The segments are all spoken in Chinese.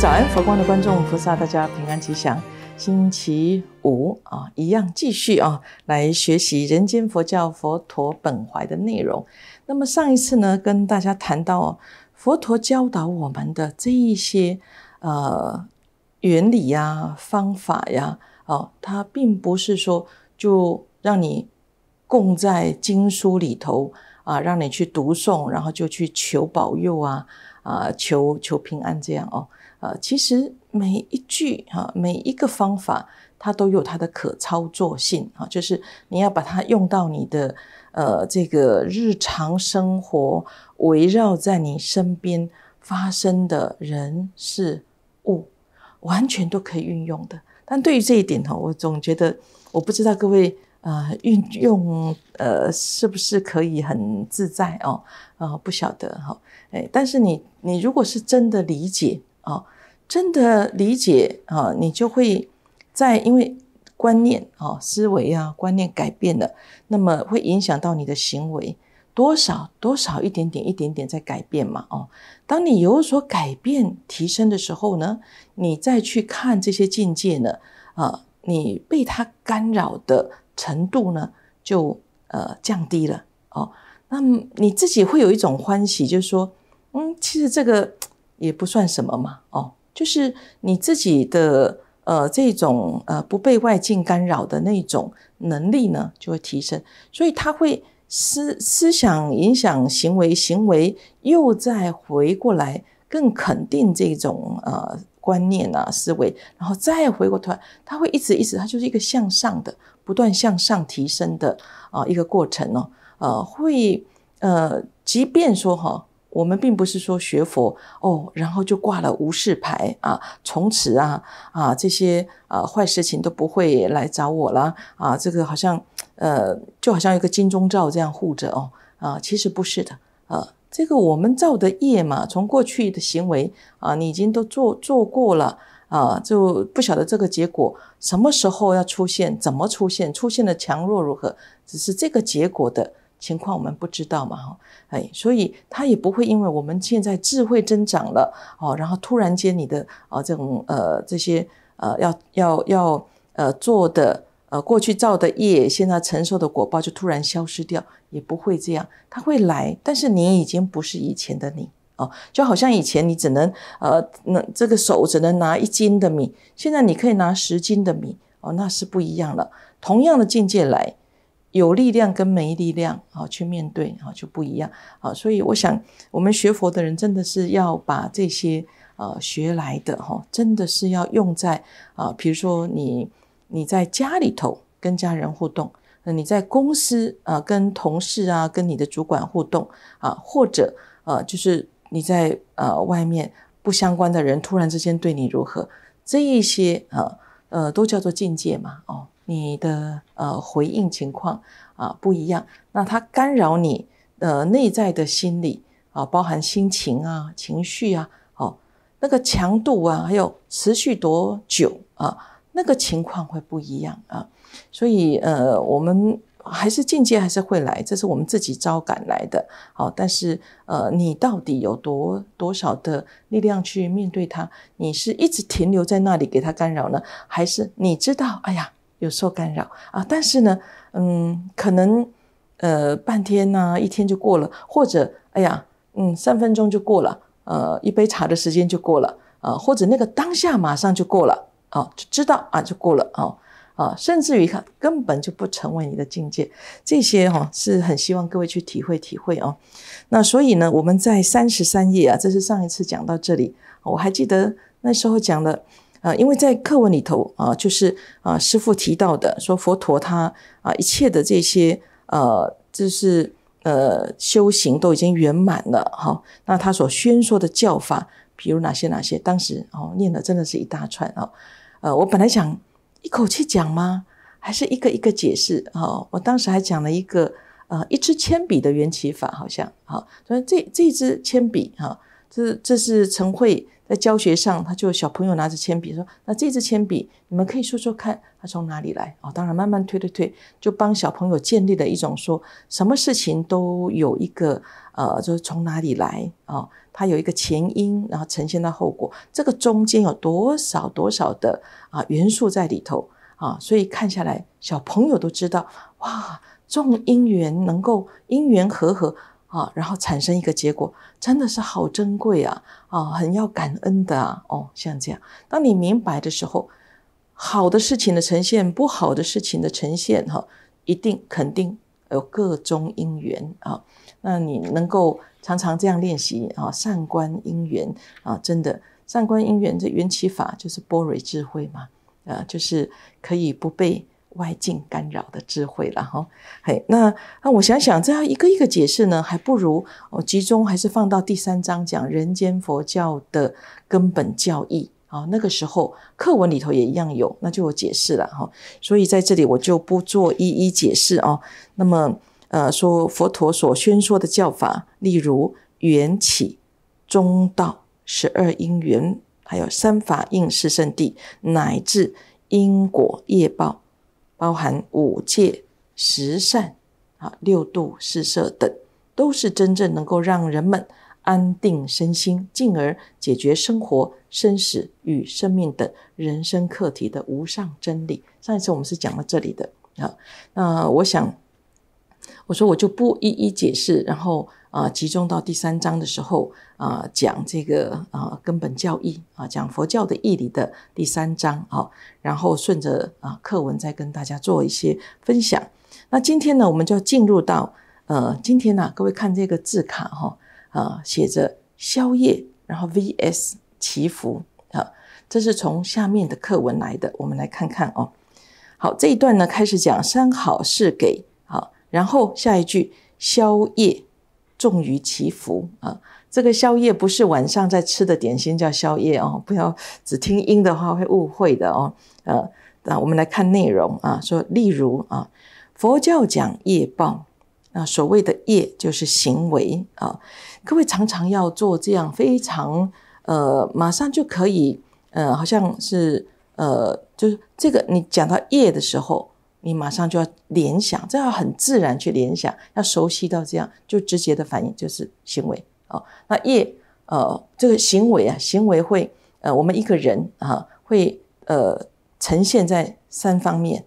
早安，佛光的观众菩萨，大家平安吉祥。星期五啊，一样继续啊，来学习人间佛教佛陀本怀的内容。那么上一次呢，跟大家谈到佛陀教导我们的这一些呃原理呀、方法呀，哦，他并不是说就让你供在经书里头啊，让你去读诵，然后就去求保佑啊啊，求求平安这样哦。呃，其实每一句哈，每一个方法，它都有它的可操作性哈，就是你要把它用到你的呃这个日常生活，围绕在你身边发生的人事物，完全都可以运用的。但对于这一点哈，我总觉得我不知道各位呃运用呃是不是可以很自在哦啊，不晓得哈，哎，但是你你如果是真的理解。啊，真的理解啊，你就会在因为观念啊、思维啊、观念改变了，那么会影响到你的行为多少多少一点点、一点点在改变嘛？哦，当你有所改变、提升的时候呢，你再去看这些境界呢，啊，你被它干扰的程度呢，就呃降低了哦。那么你自己会有一种欢喜，就是说，嗯，其实这个。也不算什么嘛，哦，就是你自己的呃这种呃不被外境干扰的那种能力呢，就会提升，所以他会思思想影响行为，行为又再回过来更肯定这种呃观念啊思维，然后再回过头来，他会一直一直，它就是一个向上的不断向上提升的啊一个过程哦，呃会呃即便说哈。我们并不是说学佛哦，然后就挂了无事牌啊，从此啊啊这些啊坏事情都不会来找我了啊，这个好像呃就好像一个金钟罩这样护着哦啊，其实不是的啊，这个我们造的业嘛，从过去的行为啊，你已经都做做过了啊，就不晓得这个结果什么时候要出现，怎么出现，出现的强弱如何，只是这个结果的。情况我们不知道嘛，哈，哎，所以他也不会因为我们现在智慧增长了，哦，然后突然间你的啊这种呃这些呃要要要呃做的呃过去造的业，现在承受的果报就突然消失掉，也不会这样，他会来，但是你已经不是以前的你，哦，就好像以前你只能呃那这个手只能拿一斤的米，现在你可以拿十斤的米，哦，那是不一样了，同样的境界来。有力量跟没力量啊，去面对啊就不一样啊，所以我想我们学佛的人真的是要把这些呃学来的哈，真的是要用在啊，比如说你你在家里头跟家人互动，那你在公司啊跟同事啊跟你的主管互动啊，或者啊就是你在呃外面不相关的人突然之间对你如何，这一些啊呃都叫做境界嘛哦。你的呃回应情况啊不一样，那它干扰你呃内在的心理啊，包含心情啊、情绪啊，好，那个强度啊，还有持续多久啊，那个情况会不一样啊。所以呃，我们还是境界还是会来，这是我们自己招感来的。好，但是呃，你到底有多多少的力量去面对它？你是一直停留在那里给他干扰呢，还是你知道？哎呀。有受干扰啊，但是呢，嗯，可能呃半天呢一天就过了，或者哎呀，嗯，三分钟就过了，呃，一杯茶的时间就过了，啊，或者那个当下马上就过了，啊，就知道啊就过了，啊啊，甚至于看根本就不成为你的境界，这些哈是很希望各位去体会体会哦。那所以呢，我们在三十三页啊，这是上一次讲到这里，我还记得那时候讲的。呃，因为在课文里头啊，就是啊，师父提到的说佛陀他啊，一切的这些呃，就是呃，修行都已经圆满了哈。那他所宣说的教法，比如哪些哪些，当时哦念的真的是一大串啊。呃，我本来想一口气讲吗？还是一个一个解释哦，我当时还讲了一个呃，一支铅笔的缘起法，好像好。所以这这支铅笔哈，这这是晨慧。在教学上，他就小朋友拿着铅笔说：“那这支铅笔，你们可以说说看，它从哪里来？”哦，当然慢慢推推推，就帮小朋友建立了一种说什么事情都有一个呃，就是从哪里来啊，它有一个前因，然后呈现到后果，这个中间有多少多少的啊元素在里头啊，所以看下来，小朋友都知道哇，种因缘能够因缘和合。啊，然后产生一个结果，真的是好珍贵啊！啊，很要感恩的啊！哦，像这样，当你明白的时候，好的事情的呈现，不好的事情的呈现，哈，一定肯定有各种因缘啊。那你能够常常这样练习啊，善观因缘啊，真的善观因缘，这缘起法就是波蕊智慧嘛？啊，就是可以不被。外境干扰的智慧了哈，嘿，那那我想想，这样一个一个解释呢，还不如我集中还是放到第三章讲人间佛教的根本教义啊。那个时候课文里头也一样有，那就有解释了哈。所以在这里我就不做一一解释哦。那么呃，说佛陀所宣说的教法，例如缘起、中道、十二因缘，还有三法应是圣地，乃至因果业报。包含五戒、十善、啊六度、四摄等，都是真正能够让人们安定身心，进而解决生活、生死与生命的人生课题的无上真理。上一次我们是讲到这里的啊，那我想，我说我就不一一解释，然后。啊，集中到第三章的时候，啊，讲这个啊根本教义啊，讲佛教的义理的第三章啊，然后顺着啊课文再跟大家做一些分享。那今天呢，我们就要进入到呃，今天呢，各位看这个字卡哈啊，写着宵夜，然后 V S 祈福啊，这是从下面的课文来的，我们来看看哦。好，这一段呢开始讲三好是给啊，然后下一句宵夜。重于祈福啊！这个宵夜不是晚上在吃的点心，叫宵夜哦。不要只听音的话会误会的哦。呃，那我们来看内容啊，说例如啊，佛教讲业报，啊，所谓的业就是行为啊。各位常常要做这样非常呃，马上就可以呃，好像是呃，就是这个你讲到业的时候。你马上就要联想，这要很自然去联想，要熟悉到这样就直接的反应就是行为哦。那业呃，这个行为啊，行为会呃，我们一个人啊会呃，呈现在三方面，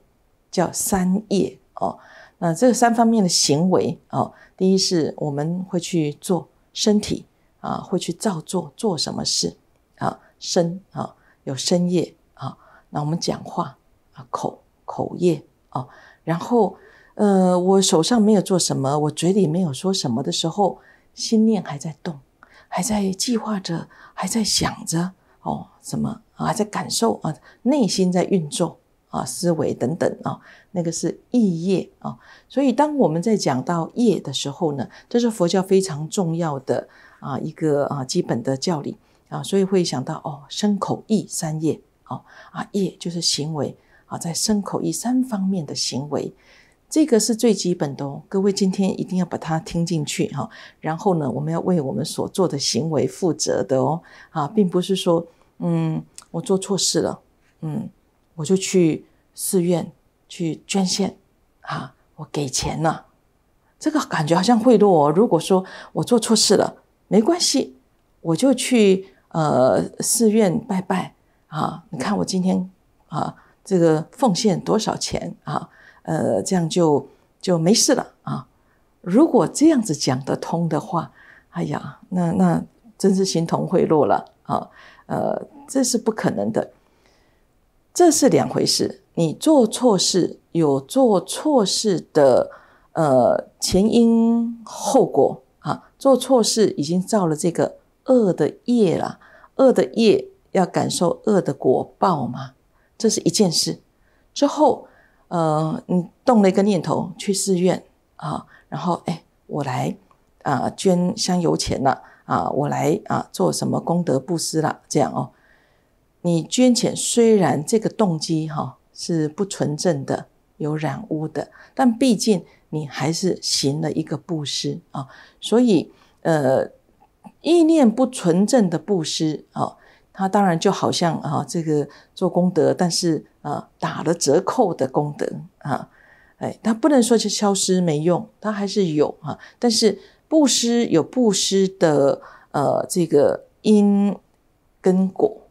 叫三业哦。那这三方面的行为哦，第一是我们会去做身体啊，会去照做做什么事啊，身啊有身业啊。那我们讲话啊，口口业。哦，然后，呃，我手上没有做什么，我嘴里没有说什么的时候，心念还在动，还在计划着，还在想着，哦，什么啊，在感受啊，内心在运作啊，思维等等啊，那个是意业啊。所以，当我们在讲到业的时候呢，这是佛教非常重要的啊一个啊基本的教理啊，所以会想到哦，身口意三业，哦啊，业就是行为。在身口意三方面的行为，这个是最基本的哦。各位今天一定要把它听进去哈。然后呢，我们要为我们所做的行为负责的哦。啊，并不是说，嗯，我做错事了，嗯，我就去寺院去捐献，啊，我给钱了，这个感觉好像贿赂。如果说我做错事了，没关系，我就去呃寺院拜拜啊。你看我今天啊。这个奉献多少钱啊？呃，这样就就没事了啊。如果这样子讲得通的话，哎呀，那那真是形同贿赂了啊。呃，这是不可能的，这是两回事。你做错事有做错事的呃前因后果啊。做错事已经造了这个恶的业了，恶的业要感受恶的果报吗？这是一件事，之后，呃，你动了一个念头去寺院啊，然后哎，我来啊捐香油钱了啊，我来啊做什么功德布施了，这样哦。你捐钱虽然这个动机哈是不纯正的，有染污的，但毕竟你还是行了一个布施啊，所以呃，意念不纯正的布施啊。它当然就好像啊，这个做功德，但是啊打了折扣的功德啊，哎，它不能说是消失没用，它还是有啊。但是布施有布施的呃这个因跟果，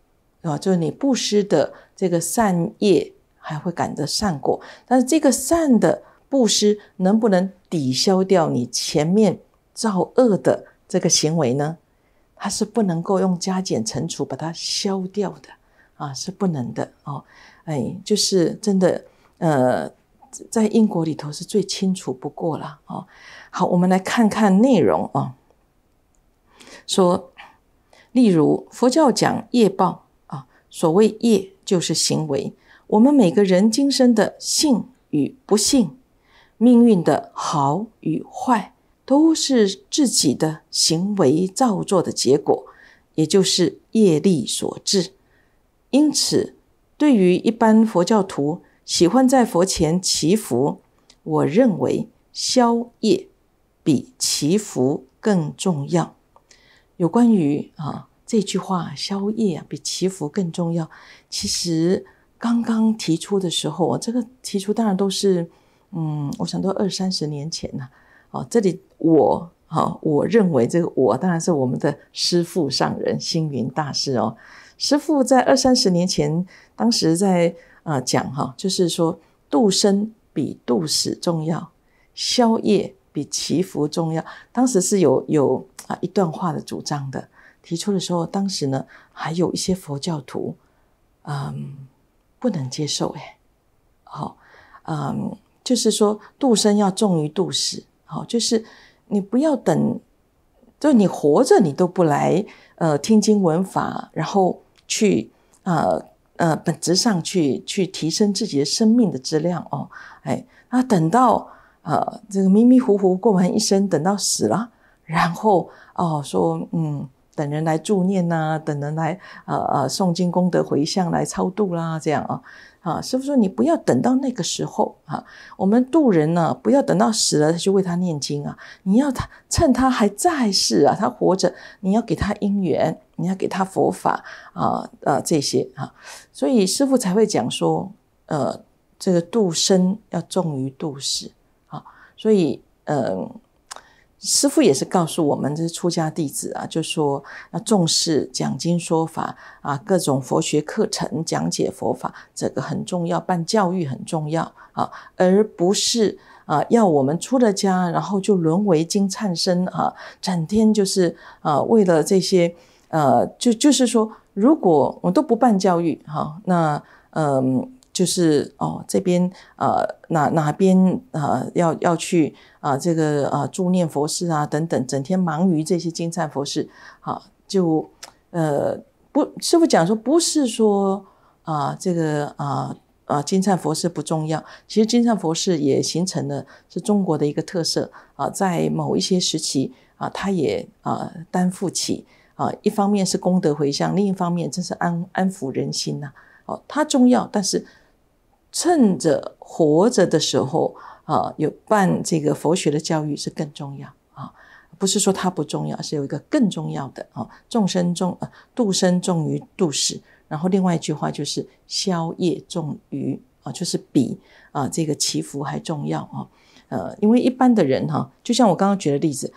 啊，就是你布施的这个善业还会感得善果，但是这个善的布施能不能抵消掉你前面造恶的这个行为呢？它是不能够用加减乘除把它消掉的啊，是不能的哦，哎，就是真的，呃，在英国里头是最清楚不过了哦。好，我们来看看内容啊，说，例如佛教讲业报啊，所谓业就是行为，我们每个人今生的幸与不幸，命运的好与坏。都是自己的行为造作的结果，也就是业力所致。因此，对于一般佛教徒喜欢在佛前祈福，我认为消业比祈福更重要。有关于啊这句话，消业啊比祈福更重要。其实刚刚提出的时候我这个提出当然都是嗯，我想都二三十年前了。哦，这里我哈，我认为这个我当然是我们的师父上人星云大师哦。师父在二三十年前，当时在啊讲哈，就是说度生比度死重要，消业比祈福重要。当时是有有啊一段话的主张的，提出的时候，当时呢还有一些佛教徒嗯不能接受哎，好嗯，就是说度生要重于度死。好，就是你不要等，就你活着你都不来，呃，听经闻法，然后去啊呃本质上去去提升自己的生命的质量哦，哎，那等到啊这个迷迷糊糊过完一生，等到死了，然后哦说嗯等人来助念呐，等人来呃呃诵经功德回向来超度啦，这样啊。啊，师傅说你不要等到那个时候啊，我们度人呢，不要等到死了才去为他念经啊，你要他趁他还在世啊，他活着，你要给他因缘，你要给他佛法啊，啊这些啊，所以师傅才会讲说，呃，这个度生要重于度死啊，所以嗯。师父也是告诉我们，这是出家弟子啊，就说要重视讲经说法啊，各种佛学课程讲解佛法，这个很重要，办教育很重要啊，而不是啊要我们出了家，然后就沦为金灿身啊，整天就是啊为了这些呃，就就是说，如果我都不办教育哈，那嗯。就是哦，这边呃哪哪边啊要要去啊这个啊做念佛事啊等等，整天忙于这些金灿佛事，好就呃不师傅讲说不是说啊这个啊啊金灿佛事不重要，其实金灿佛事也形成了是中国的一个特色啊，在某一些时期啊，它也啊担负起啊一方面是功德回向，另一方面真是安安抚人心呐，哦它重要，但是。趁着活着的时候啊，有办这个佛学的教育是更重要啊，不是说它不重要，是有一个更重要的啊。众生重啊，度生重于度死，然后另外一句话就是消业重于啊，就是比啊这个祈福还重要啊。呃，因为一般的人哈，就像我刚刚举的例子，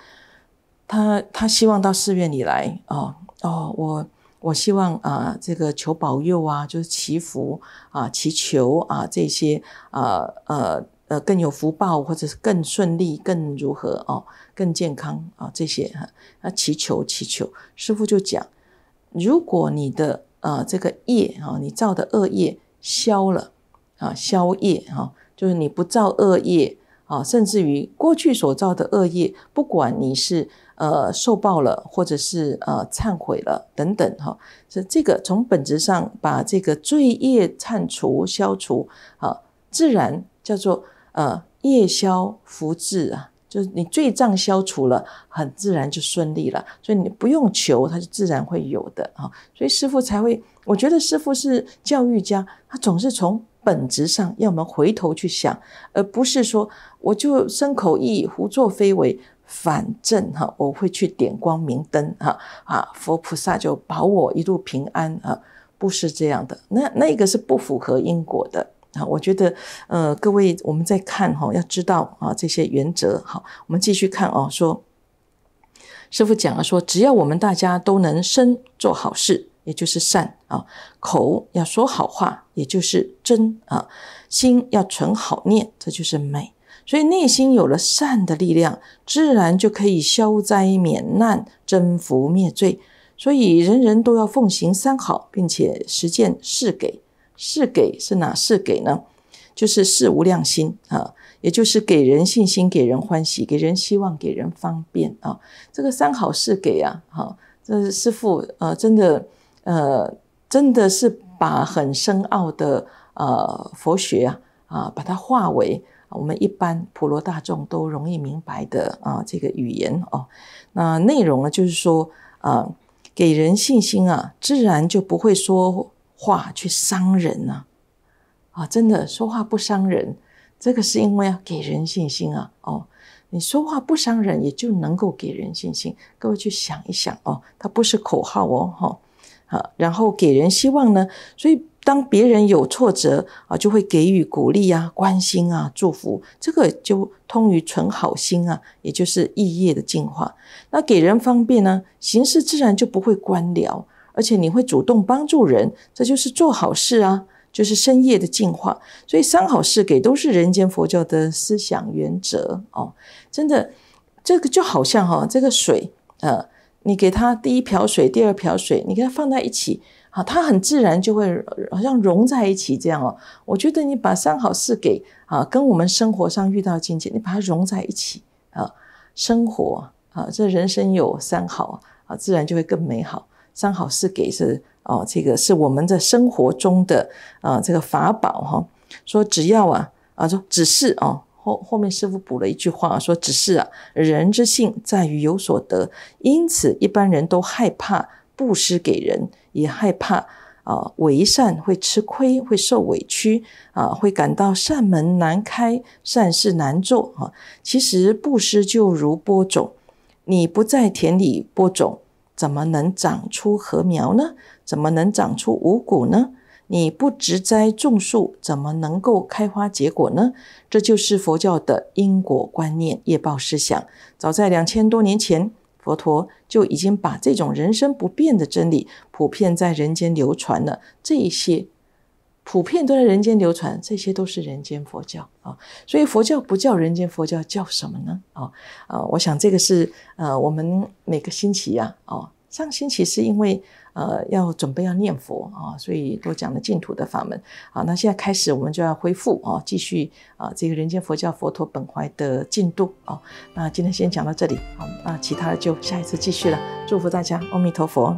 他他希望到寺院里来啊，哦我。我希望啊，这个求保佑啊，就是祈福啊，祈求啊，这些啊，呃呃更有福报，或者是更顺利，更如何哦，更健康啊，这些哈，那祈求祈求，师傅就讲，如果你的啊这个业啊，你造的恶业消了啊，消业啊，就是你不造恶业。啊，甚至于过去所造的恶业，不管你是呃受报了，或者是呃忏悔了等等哈，这这个从本质上把这个罪业忏除消除啊，自然叫做呃业消福至啊，就是你罪障消除了，很自然就顺利了，所以你不用求，它就自然会有的啊。所以师傅才会，我觉得师傅是教育家，他总是从。本质上，要我们回头去想，而不是说我就生口意、胡作非为，反正哈，我会去点光明灯哈，啊，佛菩萨就保我一路平安啊，不是这样的，那那个是不符合因果的啊。我觉得，呃，各位，我们在看哈，要知道啊这些原则，好，我们继续看哦。说，师傅讲了说只要我们大家都能生做好事。也就是善啊，口要说好话，也就是真啊，心要存好念，这就是美。所以内心有了善的力量，自然就可以消灾免难、增福灭罪。所以人人都要奉行三好，并且实践是给，是给是哪是给呢？就是事无量心啊，也就是给人信心、给人欢喜、给人希望、给人方便啊。这个三好是给啊，好，这师父呃，真的。呃，真的是把很深奥的呃佛学啊啊，把它化为我们一般普罗大众都容易明白的啊这个语言哦。那内容呢，就是说啊，给人信心啊，自然就不会说话去伤人呐。啊，真的说话不伤人，这个是因为要给人信心啊。哦，你说话不伤人，也就能够给人信心。各位去想一想哦，它不是口号哦，哈。然后给人希望呢，所以当别人有挫折啊，就会给予鼓励啊、关心啊、祝福，这个就通于存好心啊，也就是意业的进化。那给人方便呢，行事自然就不会官僚，而且你会主动帮助人，这就是做好事啊，就是深夜的进化。所以三好事给都是人间佛教的思想原则哦，真的，这个就好像哈，这个水呃。你给它第一瓢水，第二瓢水，你给它放在一起，好，它很自然就会好像融在一起这样哦。我觉得你把三好四给啊，跟我们生活上遇到境界，你把它融在一起啊，生活啊，这人生有三好啊，自然就会更美好。三好四给是哦，这个是我们在生活中的啊这个法宝哈。说只要啊啊说只是哦。后后面师傅补了一句话啊，说只是啊，人之性在于有所得，因此一般人都害怕布施给人，也害怕啊为善会吃亏，会受委屈，啊会感到善门难开，善事难做啊。其实布施就如播种，你不在田里播种，怎么能长出禾苗呢？怎么能长出五谷呢？你不植栽种树，怎么能够开花结果呢？这就是佛教的因果观念，业报思想。早在两千多年前，佛陀就已经把这种人生不变的真理，普遍在人间流传了。这些普遍都在人间流传，这些都是人间佛教啊。所以佛教不叫人间佛教，叫什么呢？啊啊，我想这个是呃，我们每个星期呀，哦。上星期是因为呃要准备要念佛啊，所以多讲了净土的法门啊。那现在开始我们就要恢复啊，继续啊这个人间佛教佛陀本怀的进度啊。那今天先讲到这里，好，那其他的就下一次继续了。祝福大家，阿弥陀佛。